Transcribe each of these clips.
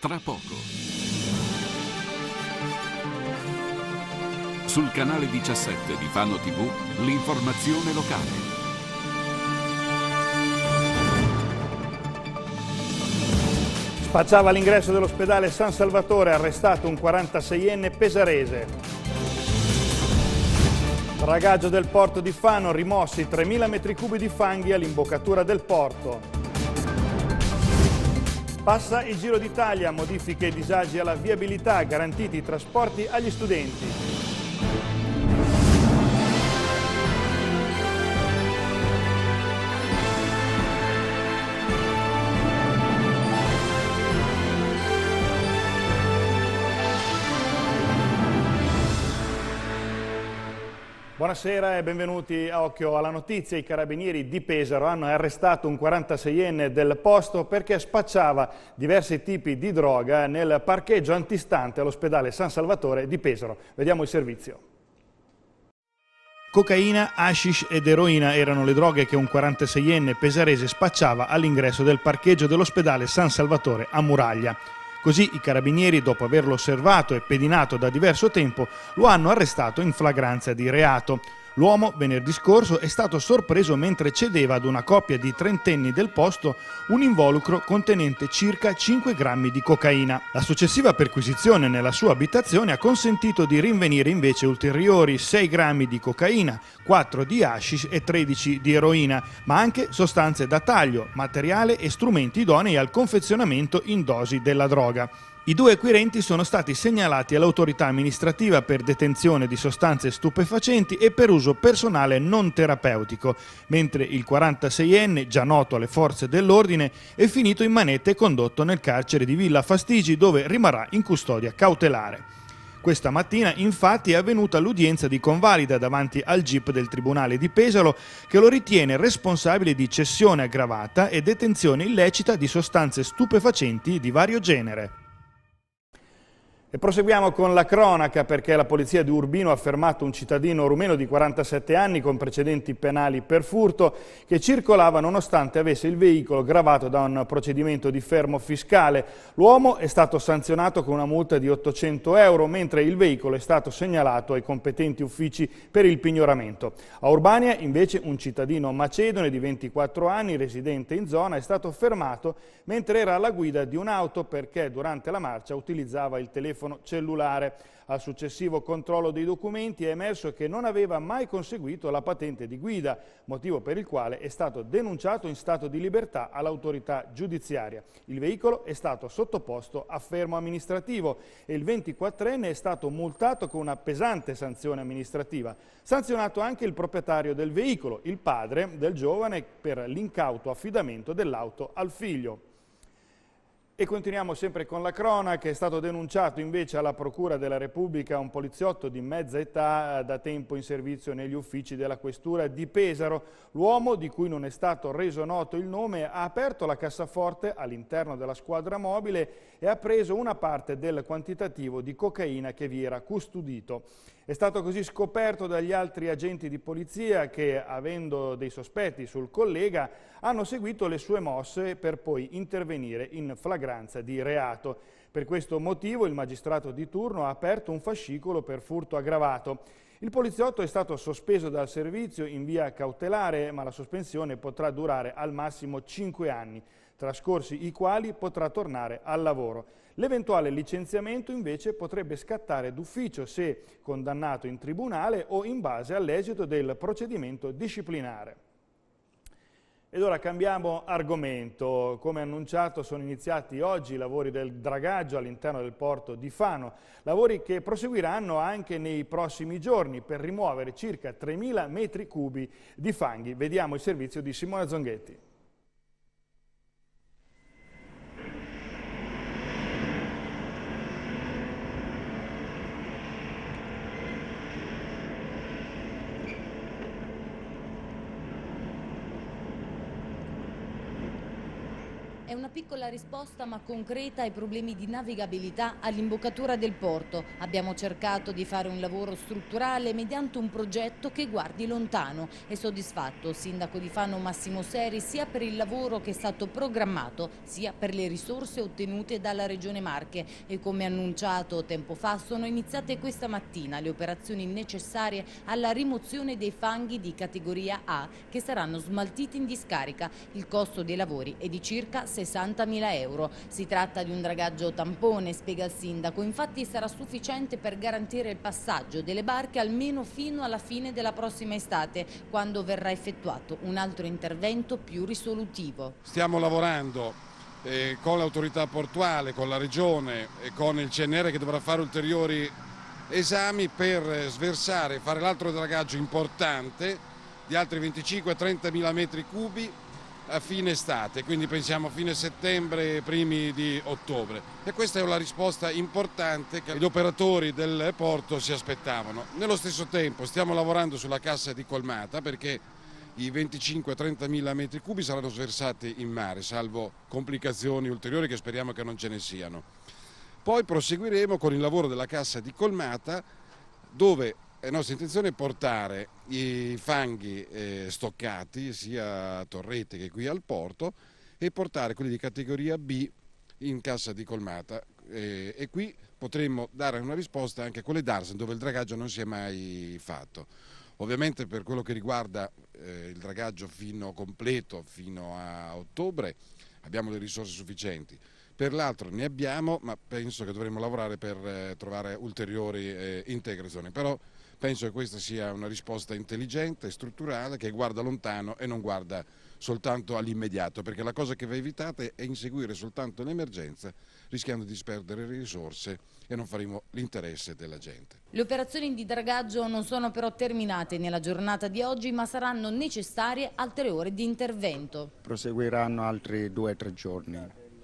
tra poco. Sul canale 17 di Fano TV, l'informazione locale. Spacciava l'ingresso dell'ospedale San Salvatore, arrestato un 46enne pesarese. Dragaggio del porto di Fano, rimossi 3.000 metri cubi di fanghi all'imboccatura del porto. Passa il Giro d'Italia, modifiche e disagi alla viabilità, garantiti i trasporti agli studenti. Buonasera e benvenuti a Occhio alla Notizia. I carabinieri di Pesaro hanno arrestato un 46enne del posto perché spacciava diversi tipi di droga nel parcheggio antistante all'ospedale San Salvatore di Pesaro. Vediamo il servizio. Cocaina, hashish ed eroina erano le droghe che un 46enne pesarese spacciava all'ingresso del parcheggio dell'ospedale San Salvatore a Muraglia. Così i carabinieri, dopo averlo osservato e pedinato da diverso tempo, lo hanno arrestato in flagranza di reato. L'uomo, venerdì scorso, è stato sorpreso mentre cedeva ad una coppia di trentenni del posto un involucro contenente circa 5 grammi di cocaina. La successiva perquisizione nella sua abitazione ha consentito di rinvenire invece ulteriori 6 grammi di cocaina, 4 di hashish e 13 di eroina, ma anche sostanze da taglio, materiale e strumenti idonei al confezionamento in dosi della droga. I due acquirenti sono stati segnalati all'autorità amministrativa per detenzione di sostanze stupefacenti e per uso personale non terapeutico, mentre il 46enne, già noto alle forze dell'ordine, è finito in manette e condotto nel carcere di Villa Fastigi dove rimarrà in custodia cautelare. Questa mattina infatti è avvenuta l'udienza di convalida davanti al GIP del Tribunale di Pesaro che lo ritiene responsabile di cessione aggravata e detenzione illecita di sostanze stupefacenti di vario genere. E proseguiamo con la cronaca perché la polizia di Urbino ha fermato un cittadino rumeno di 47 anni con precedenti penali per furto che circolava nonostante avesse il veicolo gravato da un procedimento di fermo fiscale. L'uomo è stato sanzionato con una multa di 800 euro mentre il veicolo è stato segnalato ai competenti uffici per il pignoramento. A Urbania invece un cittadino macedone di 24 anni residente in zona è stato fermato mentre era alla guida di un'auto perché durante la marcia utilizzava il telefono telefono cellulare. Al successivo controllo dei documenti è emerso che non aveva mai conseguito la patente di guida, motivo per il quale è stato denunciato in stato di libertà all'autorità giudiziaria. Il veicolo è stato sottoposto a fermo amministrativo e il 24enne è stato multato con una pesante sanzione amministrativa. Sanzionato anche il proprietario del veicolo, il padre del giovane, per l'incauto affidamento dell'auto al figlio. E continuiamo sempre con la cronaca, è stato denunciato invece alla Procura della Repubblica un poliziotto di mezza età eh, da tempo in servizio negli uffici della Questura di Pesaro. L'uomo, di cui non è stato reso noto il nome, ha aperto la cassaforte all'interno della squadra mobile e ha preso una parte del quantitativo di cocaina che vi era custodito. È stato così scoperto dagli altri agenti di polizia che, avendo dei sospetti sul collega, hanno seguito le sue mosse per poi intervenire in flagranza di reato. Per questo motivo il magistrato di turno ha aperto un fascicolo per furto aggravato. Il poliziotto è stato sospeso dal servizio in via cautelare, ma la sospensione potrà durare al massimo 5 anni trascorsi i quali potrà tornare al lavoro. L'eventuale licenziamento invece potrebbe scattare d'ufficio se condannato in tribunale o in base all'esito del procedimento disciplinare. Ed ora cambiamo argomento. Come annunciato sono iniziati oggi i lavori del dragaggio all'interno del porto di Fano, lavori che proseguiranno anche nei prossimi giorni per rimuovere circa 3.000 metri cubi di fanghi. Vediamo il servizio di Simona Zonghetti. È una piccola risposta ma concreta ai problemi di navigabilità all'imboccatura del porto. Abbiamo cercato di fare un lavoro strutturale mediante un progetto che guardi lontano. È soddisfatto il sindaco di Fano Massimo Seri sia per il lavoro che è stato programmato sia per le risorse ottenute dalla Regione Marche e come annunciato tempo fa sono iniziate questa mattina le operazioni necessarie alla rimozione dei fanghi di categoria A che saranno smaltiti in discarica. Il costo dei lavori è di circa 70 60.000 euro. Si tratta di un dragaggio tampone, spiega il sindaco, infatti sarà sufficiente per garantire il passaggio delle barche almeno fino alla fine della prossima estate, quando verrà effettuato un altro intervento più risolutivo. Stiamo lavorando eh, con l'autorità portuale, con la regione e con il CNR che dovrà fare ulteriori esami per eh, sversare, e fare l'altro dragaggio importante di altri 25-30 mila metri cubi a fine estate, quindi pensiamo a fine settembre, primi di ottobre. E questa è una risposta importante che gli operatori del porto si aspettavano. Nello stesso tempo stiamo lavorando sulla cassa di colmata perché i 25-30 mila metri cubi saranno sversati in mare, salvo complicazioni ulteriori che speriamo che non ce ne siano. Poi proseguiremo con il lavoro della cassa di colmata dove la nostra intenzione è portare i fanghi eh, stoccati sia a Torrete che qui al porto e portare quelli di categoria B in cassa di colmata eh, e qui potremmo dare una risposta anche a quelle d'Arsen dove il dragaggio non si è mai fatto. Ovviamente per quello che riguarda eh, il dragaggio fino completo, fino a ottobre, abbiamo le risorse sufficienti. Per l'altro ne abbiamo, ma penso che dovremmo lavorare per eh, trovare ulteriori eh, integrazioni. Però Penso che questa sia una risposta intelligente, strutturale, che guarda lontano e non guarda soltanto all'immediato, perché la cosa che va evitata è inseguire soltanto l'emergenza, rischiando di disperdere risorse e non faremo l'interesse della gente. Le operazioni di dragaggio non sono però terminate nella giornata di oggi, ma saranno necessarie altre ore di intervento. Proseguiranno altri due o tre giorni.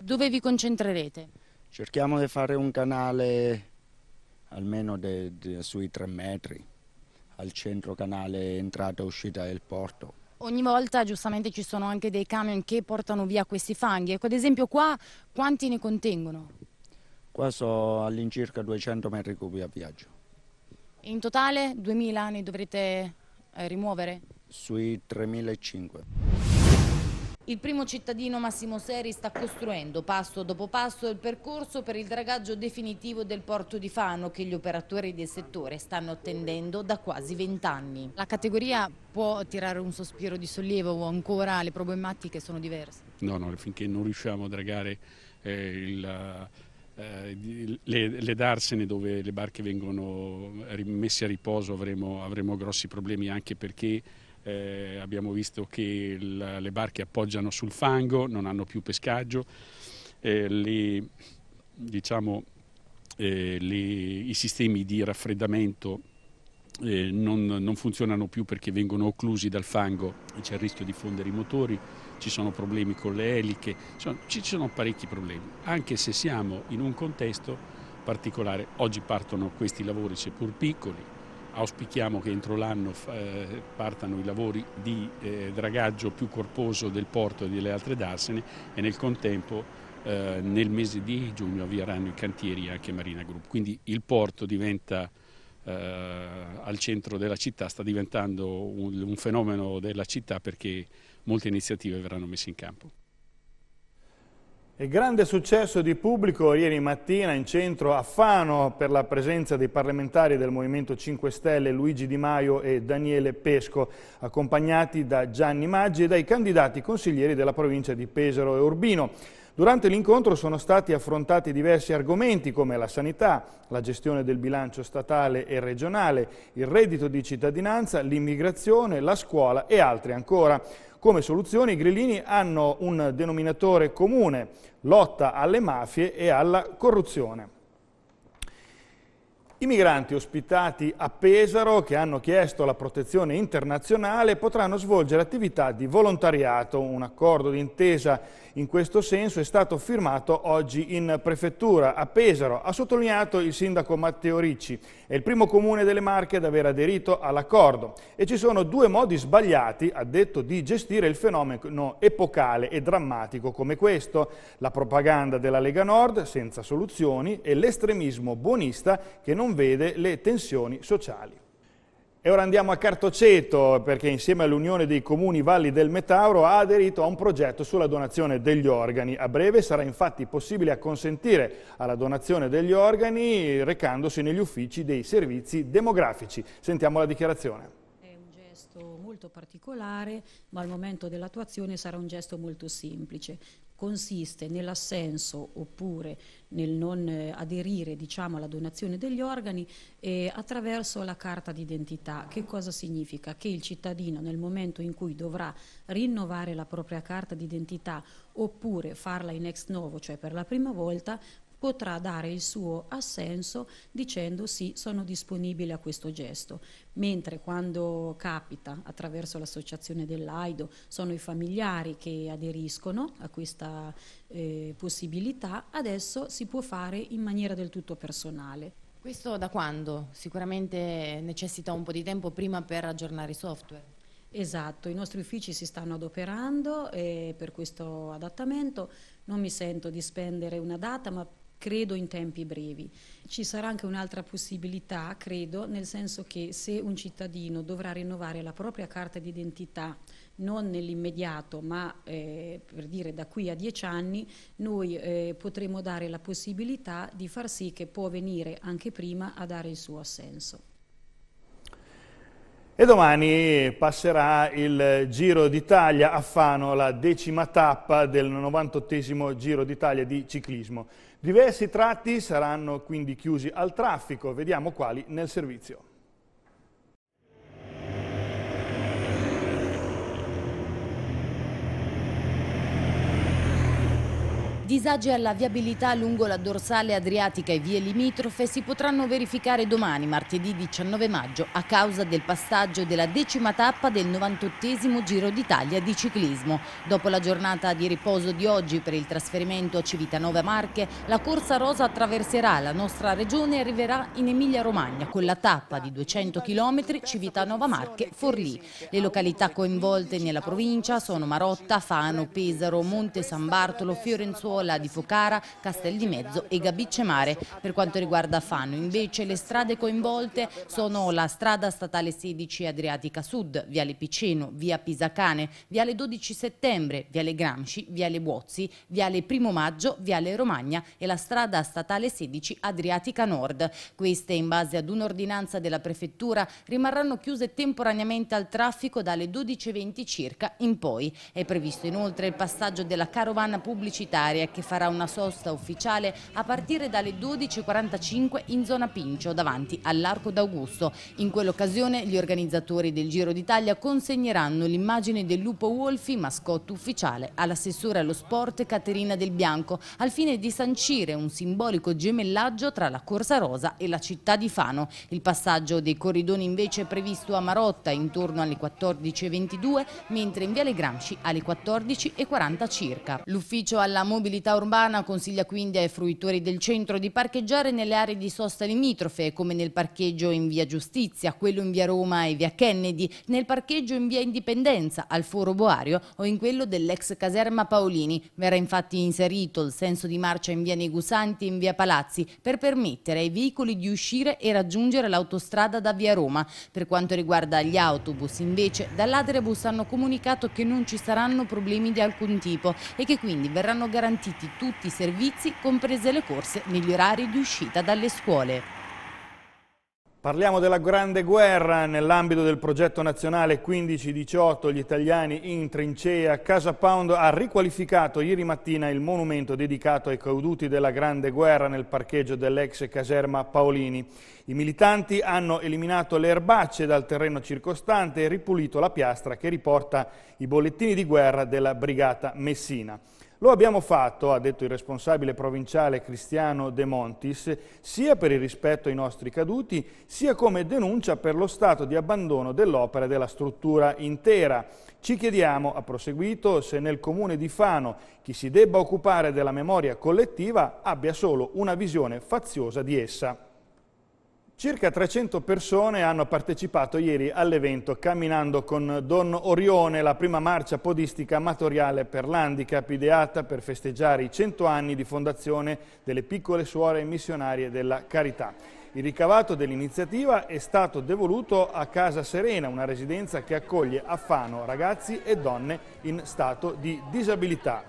Dove vi concentrerete? Cerchiamo di fare un canale almeno de, de, sui tre metri al centro canale entrata e uscita del porto. Ogni volta giustamente ci sono anche dei camion che portano via questi fanghi, ecco ad esempio qua quanti ne contengono? Qua sono all'incirca 200 metri cubi a viaggio. In totale 2000 ne dovrete eh, rimuovere? Sui 3500. Il primo cittadino Massimo Seri sta costruendo passo dopo passo il percorso per il dragaggio definitivo del porto di Fano che gli operatori del settore stanno attendendo da quasi vent'anni. La categoria può tirare un sospiro di sollievo o ancora le problematiche sono diverse? No, no, finché non riusciamo a dragare eh, il... Eh, le, le, darsene dove le barche vengono messe a riposo avremo, avremo grossi problemi anche perché eh, abbiamo visto che la, le barche appoggiano sul fango, non hanno più pescaggio, eh, le, diciamo, eh, le, i sistemi di raffreddamento eh, non, non, funzionano più perché vengono occlusi dal fango, e c'è il rischio di fondere i motori, ci sono problemi con le eliche, sono, ci sono parecchi problemi, anche se siamo in un contesto particolare. Oggi partono questi lavori, seppur piccoli, Auspichiamo che entro l'anno eh, partano i lavori di eh, dragaggio più corposo del porto e delle altre darsene e nel contempo eh, nel mese di giugno avvieranno i cantieri anche Marina Group. Quindi il porto diventa al centro della città, sta diventando un fenomeno della città perché molte iniziative verranno messe in campo. Il grande successo di pubblico ieri mattina in centro a Fano per la presenza dei parlamentari del Movimento 5 Stelle Luigi Di Maio e Daniele Pesco, accompagnati da Gianni Maggi e dai candidati consiglieri della provincia di Pesaro e Urbino. Durante l'incontro sono stati affrontati diversi argomenti come la sanità, la gestione del bilancio statale e regionale, il reddito di cittadinanza, l'immigrazione, la scuola e altri ancora. Come soluzioni i grillini hanno un denominatore comune, lotta alle mafie e alla corruzione. I migranti ospitati a Pesaro che hanno chiesto la protezione internazionale potranno svolgere attività di volontariato, un accordo d'intesa in questo senso è stato firmato oggi in prefettura a Pesaro. Ha sottolineato il sindaco Matteo Ricci, è il primo comune delle Marche ad aver aderito all'accordo e ci sono due modi sbagliati, ha detto, di gestire il fenomeno epocale e drammatico come questo, la propaganda della Lega Nord senza soluzioni e l'estremismo buonista che non vede le tensioni sociali. E ora andiamo a Cartoceto perché insieme all'Unione dei Comuni Valli del Metauro ha aderito a un progetto sulla donazione degli organi. A breve sarà infatti possibile acconsentire alla donazione degli organi recandosi negli uffici dei servizi demografici. Sentiamo la dichiarazione molto particolare, ma al momento dell'attuazione sarà un gesto molto semplice. Consiste nell'assenso oppure nel non eh, aderire diciamo, alla donazione degli organi eh, attraverso la carta d'identità. Che cosa significa? Che il cittadino nel momento in cui dovrà rinnovare la propria carta d'identità oppure farla in ex novo, cioè per la prima volta, potrà dare il suo assenso dicendo sì, sono disponibile a questo gesto. Mentre quando capita attraverso l'associazione dell'AIDO sono i familiari che aderiscono a questa eh, possibilità, adesso si può fare in maniera del tutto personale. Questo da quando? Sicuramente necessita un po' di tempo prima per aggiornare i software. Esatto, i nostri uffici si stanno adoperando eh, per questo adattamento, non mi sento di spendere una data, ma credo in tempi brevi. Ci sarà anche un'altra possibilità, credo, nel senso che se un cittadino dovrà rinnovare la propria carta d'identità non nell'immediato, ma eh, per dire da qui a dieci anni, noi eh, potremo dare la possibilità di far sì che può venire anche prima a dare il suo assenso. E domani passerà il Giro d'Italia a Fano, la decima tappa del 98 Giro d'Italia di ciclismo. Diversi tratti saranno quindi chiusi al traffico, vediamo quali nel servizio. Disagi alla viabilità lungo la dorsale adriatica e vie limitrofe si potranno verificare domani, martedì 19 maggio, a causa del passaggio della decima tappa del 98 Giro d'Italia di ciclismo. Dopo la giornata di riposo di oggi per il trasferimento a Civitanova Marche, la Corsa Rosa attraverserà la nostra regione e arriverà in Emilia-Romagna con la tappa di 200 km Civitanova Marche-Forlì. Le località coinvolte nella provincia sono Marotta, Fano, Pesaro, Monte San Bartolo, Fiorenzuola, Pola, di Focara, Castel di Mezzo e Gabicemare. Per quanto riguarda Fano, invece, le strade coinvolte sono la strada statale 16 Adriatica Sud, Viale Piceno, Via Pisacane, Viale 12 Settembre, Viale Gramsci, Viale Buozzi, Viale Primo Maggio, Viale Romagna e la strada statale 16 Adriatica Nord. Queste, in base ad un'ordinanza della prefettura, rimarranno chiuse temporaneamente al traffico dalle 12.20 circa in poi. È previsto inoltre il passaggio della carovana pubblicitaria che farà una sosta ufficiale a partire dalle 12.45 in zona Pincio davanti all'Arco d'Augusto. In quell'occasione gli organizzatori del Giro d'Italia consegneranno l'immagine del lupo Wolfi, mascotte ufficiale, all'assessore allo sport Caterina Del Bianco al fine di sancire un simbolico gemellaggio tra la Corsa Rosa e la città di Fano. Il passaggio dei corridoni invece è previsto a Marotta intorno alle 14.22 mentre in Viale Gramsci alle 14.40 circa. L'ufficio alla mobilità Mobilità Urbana consiglia quindi ai fruitori del centro di parcheggiare nelle aree di sosta limitrofe, come nel parcheggio in via Giustizia, quello in via Roma e via Kennedy, nel parcheggio in via Indipendenza, al Foro Boario o in quello dell'ex caserma Paolini. Verrà infatti inserito il senso di marcia in via Negusanti e in via Palazzi per permettere ai veicoli di uscire e raggiungere l'autostrada da via Roma. Per quanto riguarda gli autobus, invece, dall'Adrebus hanno comunicato che non ci saranno problemi di alcun tipo e che quindi verranno garantiti garantiti tutti i servizi, comprese le corse negli orari di uscita dalle scuole. Parliamo della Grande Guerra nell'ambito del progetto nazionale 15-18, gli italiani in trincea. Casa Pound ha riqualificato ieri mattina il monumento dedicato ai cauduti della Grande Guerra nel parcheggio dell'ex caserma Paolini. I militanti hanno eliminato le erbacce dal terreno circostante e ripulito la piastra che riporta i bollettini di guerra della Brigata Messina. Lo abbiamo fatto, ha detto il responsabile provinciale Cristiano De Montis, sia per il rispetto ai nostri caduti, sia come denuncia per lo stato di abbandono dell'opera e della struttura intera. Ci chiediamo, ha proseguito, se nel comune di Fano chi si debba occupare della memoria collettiva abbia solo una visione faziosa di essa. Circa 300 persone hanno partecipato ieri all'evento Camminando con Don Orione, la prima marcia podistica amatoriale per l'handicap ideata per festeggiare i 100 anni di fondazione delle piccole suore missionarie della Carità. Il ricavato dell'iniziativa è stato devoluto a Casa Serena, una residenza che accoglie a Fano ragazzi e donne in stato di disabilità.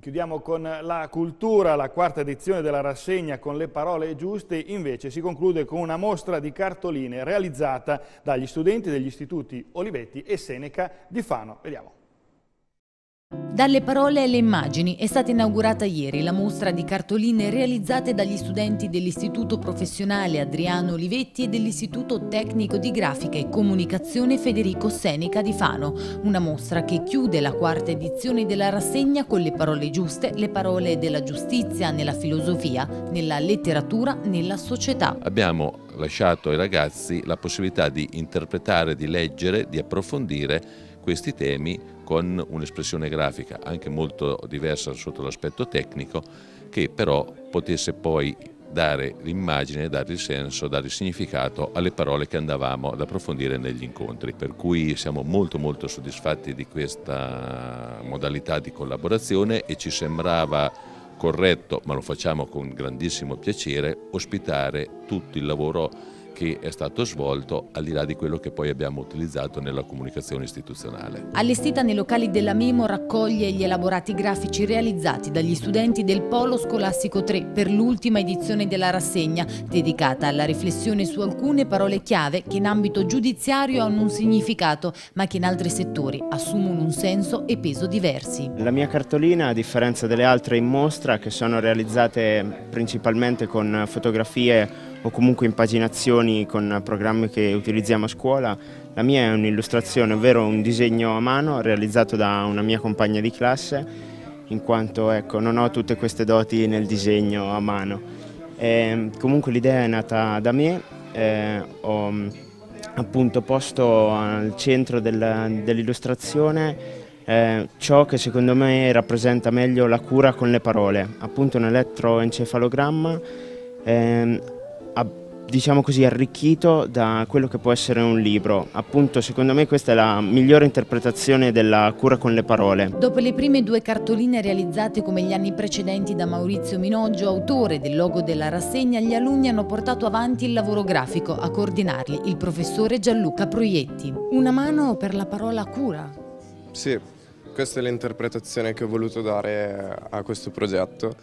Chiudiamo con la cultura, la quarta edizione della rassegna con le parole giuste, invece si conclude con una mostra di cartoline realizzata dagli studenti degli istituti Olivetti e Seneca di Fano. Vediamo. Dalle parole alle immagini è stata inaugurata ieri la mostra di cartoline realizzate dagli studenti dell'Istituto Professionale Adriano Olivetti e dell'Istituto Tecnico di Grafica e Comunicazione Federico Seneca di Fano, una mostra che chiude la quarta edizione della rassegna con le parole giuste, le parole della giustizia nella filosofia, nella letteratura, nella società. Abbiamo lasciato ai ragazzi la possibilità di interpretare, di leggere, di approfondire questi temi con un'espressione grafica anche molto diversa sotto l'aspetto tecnico che però potesse poi dare l'immagine, dare il senso, dare il significato alle parole che andavamo ad approfondire negli incontri. Per cui siamo molto molto soddisfatti di questa modalità di collaborazione e ci sembrava corretto, ma lo facciamo con grandissimo piacere, ospitare tutto il lavoro che è stato svolto al di là di quello che poi abbiamo utilizzato nella comunicazione istituzionale. Allestita nei locali della Mimo raccoglie gli elaborati grafici realizzati dagli studenti del Polo Scolastico 3 per l'ultima edizione della rassegna dedicata alla riflessione su alcune parole chiave che in ambito giudiziario hanno un significato ma che in altri settori assumono un senso e peso diversi. La mia cartolina a differenza delle altre in mostra che sono realizzate principalmente con fotografie o comunque impaginazioni con programmi che utilizziamo a scuola. La mia è un'illustrazione, ovvero un disegno a mano realizzato da una mia compagna di classe, in quanto ecco, non ho tutte queste doti nel disegno a mano. E, ehm, comunque l'idea è nata da me, eh, ho mm, appunto posto al centro del, dell'illustrazione eh, ciò che secondo me rappresenta meglio la cura con le parole, appunto un elettroencefalogramma eh, diciamo così, arricchito da quello che può essere un libro. Appunto, secondo me questa è la migliore interpretazione della cura con le parole. Dopo le prime due cartoline realizzate come gli anni precedenti da Maurizio Minoggio, autore del logo della rassegna, gli alunni hanno portato avanti il lavoro grafico, a coordinarli il professore Gianluca Proietti. Una mano per la parola cura. Sì, questa è l'interpretazione che ho voluto dare a questo progetto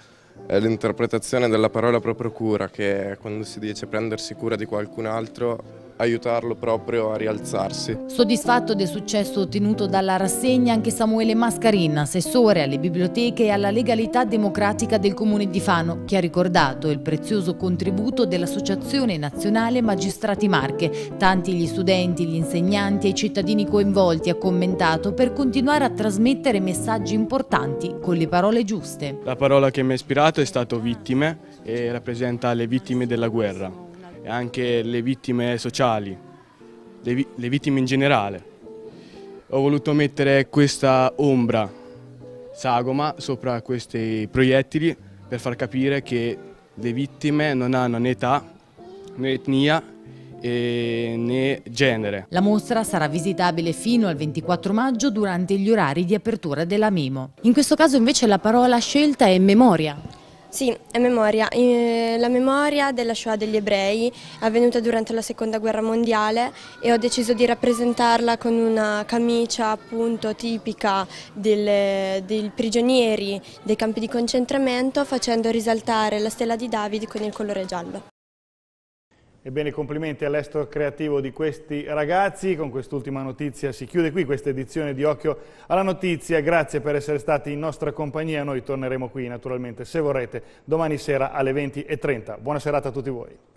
l'interpretazione della parola proprio cura, che quando si dice prendersi cura di qualcun altro aiutarlo proprio a rialzarsi. Soddisfatto del successo ottenuto dalla rassegna anche Samuele Mascarin, assessore alle biblioteche e alla legalità democratica del Comune di Fano, che ha ricordato il prezioso contributo dell'Associazione Nazionale Magistrati Marche. Tanti gli studenti, gli insegnanti e i cittadini coinvolti, ha commentato, per continuare a trasmettere messaggi importanti con le parole giuste. La parola che mi ha ispirato è stato vittime e rappresenta le vittime della guerra e anche le vittime sociali, le, vi le vittime in generale. Ho voluto mettere questa ombra sagoma sopra questi proiettili per far capire che le vittime non hanno né età né etnia né genere. La mostra sarà visitabile fino al 24 maggio durante gli orari di apertura della Mimo. In questo caso invece la parola scelta è memoria. Sì, è memoria. Eh, la memoria della Shoah degli ebrei avvenuta durante la seconda guerra mondiale e ho deciso di rappresentarla con una camicia appunto tipica del, dei prigionieri dei campi di concentramento facendo risaltare la stella di David con il colore giallo. Ebbene, complimenti all'estro creativo di questi ragazzi. Con quest'ultima notizia si chiude qui questa edizione di Occhio alla Notizia. Grazie per essere stati in nostra compagnia. Noi torneremo qui, naturalmente, se vorrete, domani sera alle 20.30. Buona serata a tutti voi.